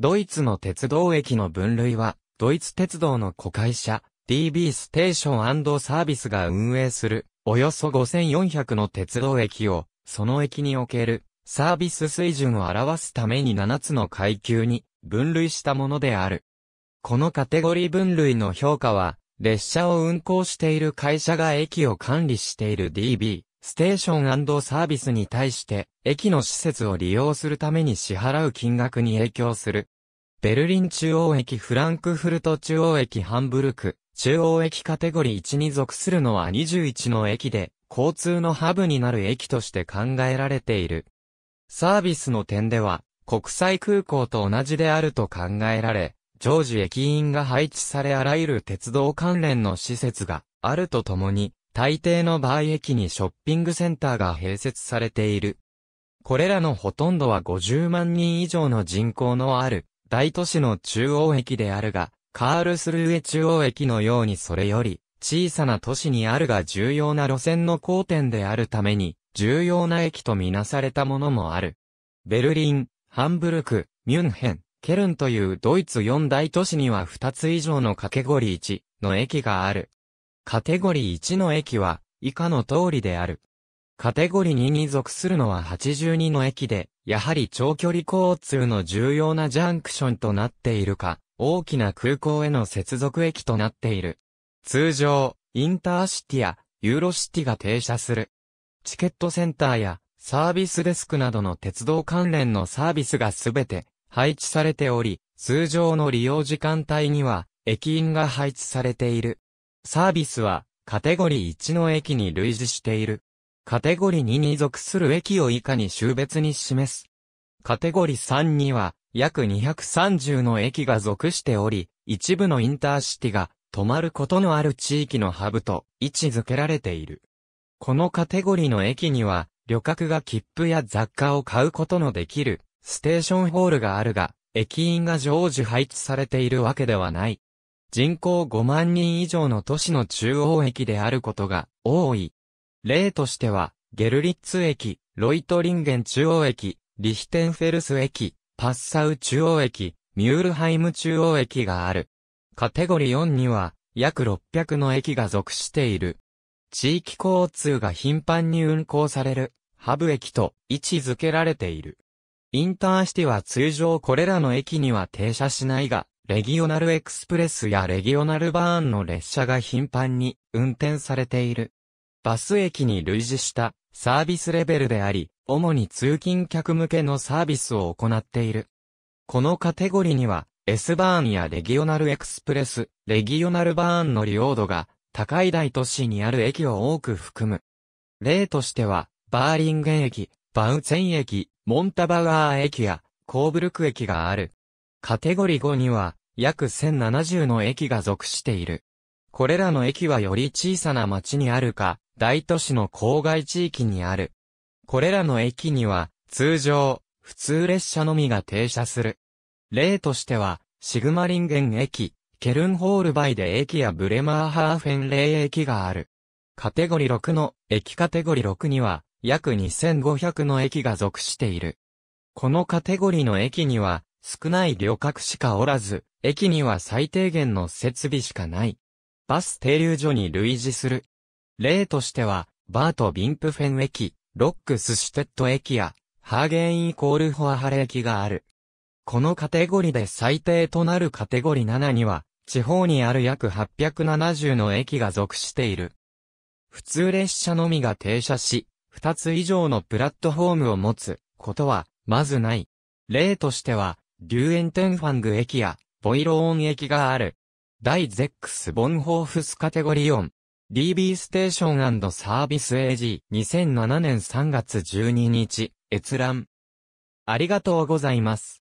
ドイツの鉄道駅の分類は、ドイツ鉄道の子会社、DB ステーションサービスが運営する、およそ5400の鉄道駅を、その駅における、サービス水準を表すために7つの階級に分類したものである。このカテゴリー分類の評価は、列車を運行している会社が駅を管理している DB、ステーションサービスに対して、駅の施設を利用するために支払う金額に影響する。ベルリン中央駅フランクフルト中央駅ハンブルク、中央駅カテゴリー1に属するのは21の駅で、交通のハブになる駅として考えられている。サービスの点では、国際空港と同じであると考えられ、常時駅員が配置されあらゆる鉄道関連の施設があるとともに、大抵の場合駅にショッピングセンターが併設されている。これらのほとんどは50万人以上の人口のある大都市の中央駅であるが、カールスルーエ中央駅のようにそれより小さな都市にあるが重要な路線の交点であるために重要な駅とみなされたものもある。ベルリン、ハンブルク、ミュンヘン、ケルンというドイツ4大都市には2つ以上のカテゴリー1の駅がある。カテゴリー1の駅は、以下の通りである。カテゴリー2に属するのは82の駅で、やはり長距離交通の重要なジャンクションとなっているか、大きな空港への接続駅となっている。通常、インターシティやユーロシティが停車する。チケットセンターやサービスデスクなどの鉄道関連のサービスがすべて配置されており、通常の利用時間帯には駅員が配置されている。サービスは、カテゴリー1の駅に類似している。カテゴリー2に属する駅を以下に種別に示す。カテゴリー3には、約230の駅が属しており、一部のインターシティが止まることのある地域のハブと位置づけられている。このカテゴリーの駅には、旅客が切符や雑貨を買うことのできるステーションホールがあるが、駅員が常時配置されているわけではない。人口5万人以上の都市の中央駅であることが多い。例としては、ゲルリッツ駅、ロイトリンゲン中央駅、リヒテンフェルス駅、パッサウ中央駅、ミュールハイム中央駅がある。カテゴリー4には、約600の駅が属している。地域交通が頻繁に運行される、ハブ駅と位置づけられている。インターシティは通常これらの駅には停車しないが、レギオナルエクスプレスやレギオナルバーンの列車が頻繁に運転されている。バス駅に類似したサービスレベルであり、主に通勤客向けのサービスを行っている。このカテゴリには、S バーンやレギオナルエクスプレス、レギオナルバーンの利用度が高い大都市にある駅を多く含む。例としては、バーリンゲン駅、バウツェン駅、モンタバガー駅やコーブルク駅がある。カテゴリ5には、約1070の駅が属している。これらの駅はより小さな町にあるか、大都市の郊外地域にある。これらの駅には、通常、普通列車のみが停車する。例としては、シグマリンゲン駅、ケルンホールバイデ駅やブレマーハーフェンレイ駅がある。カテゴリ6の駅カテゴリ6には約2500の駅が属している。このカテゴリの駅には少ない旅客しかおらず、駅には最低限の設備しかない。バス停留所に類似する。例としては、バート・ビンプフェン駅、ロックスシュテット駅や、ハーゲン・イコール・ホアハレ駅がある。このカテゴリで最低となるカテゴリ7には、地方にある約870の駅が属している。普通列車のみが停車し、2つ以上のプラットフォームを持つことは、まずない。例としては、リューエンテンファング駅や、ボイローン駅がある。第ゼックス・ボンホーフスカテゴリオン。DB ステーションサービス AG。2007年3月12日、閲覧。ありがとうございます。